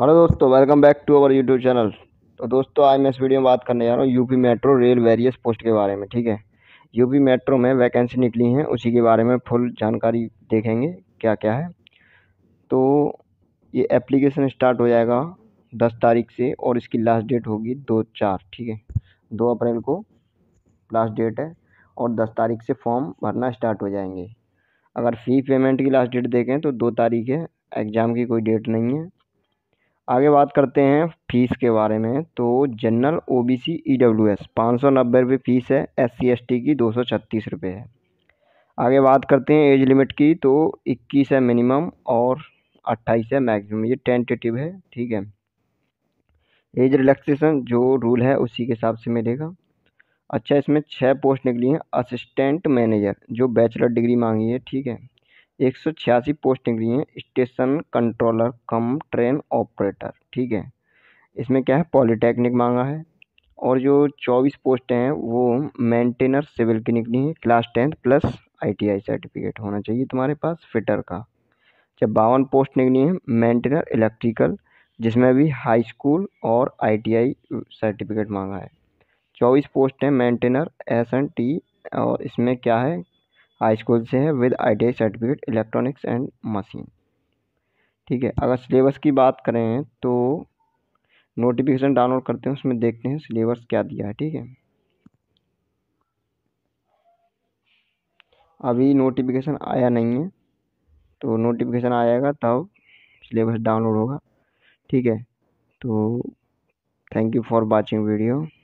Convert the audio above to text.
hello दोस्तों welcome back to our YouTube channel तो दोस्तों आज मैं इस वीडियो में बात करने जा रहा हूँ UP metro rail various post के बारे में ठीक है यूपी मेट्रो में वैकेंसी निकली है उसी के बारे में फुल जानकारी देखेंगे क्या क्या है तो ये एप्लीकेशन स्टार्ट हो जाएगा दस तारीख से और इसकी लास्ट डेट होगी दो चार ठीक है दो अप्रैल को लास्ट डेट है और दस तारीख से फॉर्म भरना स्टार्ट हो जाएंगे अगर फ़ी पेमेंट की लास्ट डेट देखें तो दो तारीख है एग्ज़ाम की कोई डेट नहीं है आगे बात करते हैं फ़ीस के बारे में तो general O B C E W S पाँच सौ नब्बे रुपये फ़ीस है एस सी एस टी की दो सौ छत्तीस रुपये है आगे बात करते हैं एज लिमिट की तो इक्कीस है मिनिमम और अट्ठाईस है मैक्सिमम ये टेंटेटिव है ठीक है एज रिलैक्सेशन जो रूल है उसी के हिसाब से मिलेगा अच्छा इसमें छः पोस्ट निकली हैं असिस्टेंट मैनेजर जो बैचलर डिग्री मांगी है ठीक है एक सौ छियासी पोस्ट निकली हैं station controller cum train operator ठीक है इसमें क्या है पॉलिटेक्निक मांगा है और जो चौबीस पोस्ट हैं वो मेंटेनर सिविल की निकली हैं class tenth plus ITI certificate होना चाहिए तुम्हारे पास फिटर का जब अच्छा, बावन पोस्ट निकली हैं मेंटेनर इलेक्ट्रिकल जिसमें भी हाई स्कूल और आईटीआई सर्टिफिकेट मांगा है चौबीस पोस्ट हैं मेंटेनर एस एंड टी और इसमें क्या है हाई स्कूल से है with I T certificate electronics and machine ठीक है अगर सिलेबस की बात करें तो नोटिफिकेशन डाउनलोड करते हैं उसमें देखते हैं सिलेबस क्या दिया है ठीक है अभी नोटिफिकेशन आया नहीं है तो नोटिफिकेशन आएगा तब सिलेबस डाउनलोड होगा ठीक है तो thank you for watching video